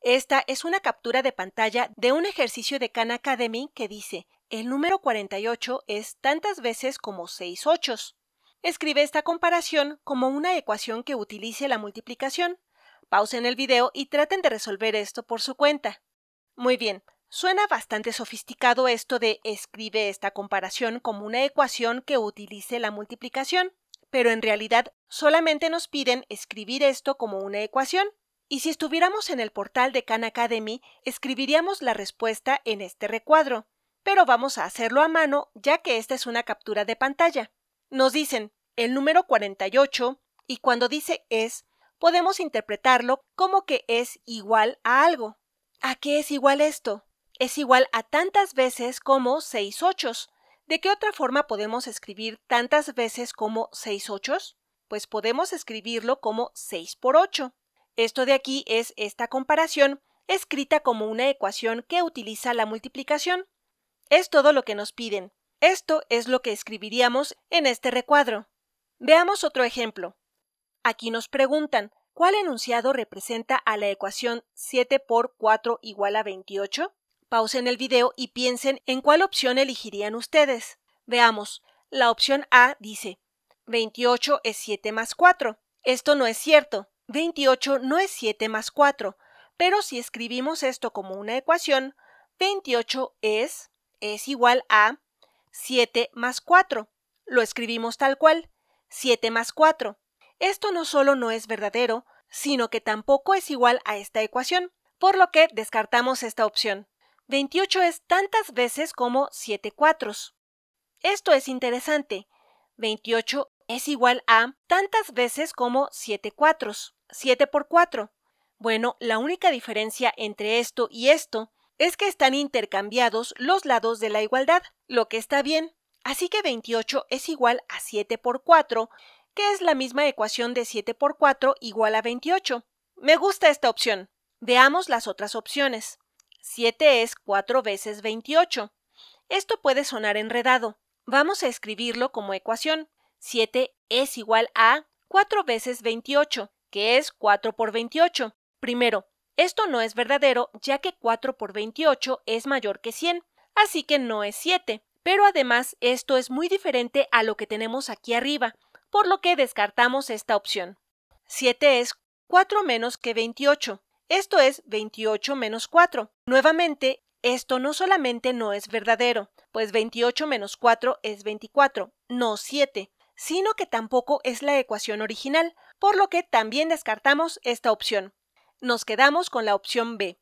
Esta es una captura de pantalla de un ejercicio de Khan Academy que dice, el número 48 es tantas veces como 6 ochos. Escribe esta comparación como una ecuación que utilice la multiplicación. Pausen el video y traten de resolver esto por su cuenta. Muy bien, Suena bastante sofisticado esto de escribe esta comparación como una ecuación que utilice la multiplicación, pero en realidad solamente nos piden escribir esto como una ecuación. Y si estuviéramos en el portal de Khan Academy, escribiríamos la respuesta en este recuadro, pero vamos a hacerlo a mano ya que esta es una captura de pantalla. Nos dicen el número 48 y cuando dice es, podemos interpretarlo como que es igual a algo. ¿A qué es igual esto? Es igual a tantas veces como 6 ochos. ¿De qué otra forma podemos escribir tantas veces como 6 ochos? Pues podemos escribirlo como 6 por 8. Esto de aquí es esta comparación escrita como una ecuación que utiliza la multiplicación. Es todo lo que nos piden. Esto es lo que escribiríamos en este recuadro. Veamos otro ejemplo. Aquí nos preguntan, ¿cuál enunciado representa a la ecuación 7 por 4 igual a 28? Pausen el video y piensen en cuál opción elegirían ustedes. Veamos, la opción A dice, 28 es 7 más 4. Esto no es cierto. 28 no es 7 más 4, pero si escribimos esto como una ecuación, 28 es, es igual a 7 más 4. Lo escribimos tal cual, 7 más 4. Esto no solo no es verdadero, sino que tampoco es igual a esta ecuación, por lo que descartamos esta opción. 28 es tantas veces como 7 cuatros. Esto es interesante. 28 es igual a tantas veces como 7 cuatros, 7 por 4. Bueno, la única diferencia entre esto y esto es que están intercambiados los lados de la igualdad, lo que está bien. Así que 28 es igual a 7 por 4, que es la misma ecuación de 7 por 4 igual a 28. Me gusta esta opción. Veamos las otras opciones. 7 es 4 veces 28. Esto puede sonar enredado. Vamos a escribirlo como ecuación. 7 es igual a 4 veces 28, que es 4 por 28. Primero, esto no es verdadero ya que 4 por 28 es mayor que 100, así que no es 7. Pero además esto es muy diferente a lo que tenemos aquí arriba, por lo que descartamos esta opción. 7 es 4 menos que 28, esto es 28 menos 4. Nuevamente, esto no solamente no es verdadero, pues 28 menos 4 es 24, no 7 sino que tampoco es la ecuación original, por lo que también descartamos esta opción. Nos quedamos con la opción B.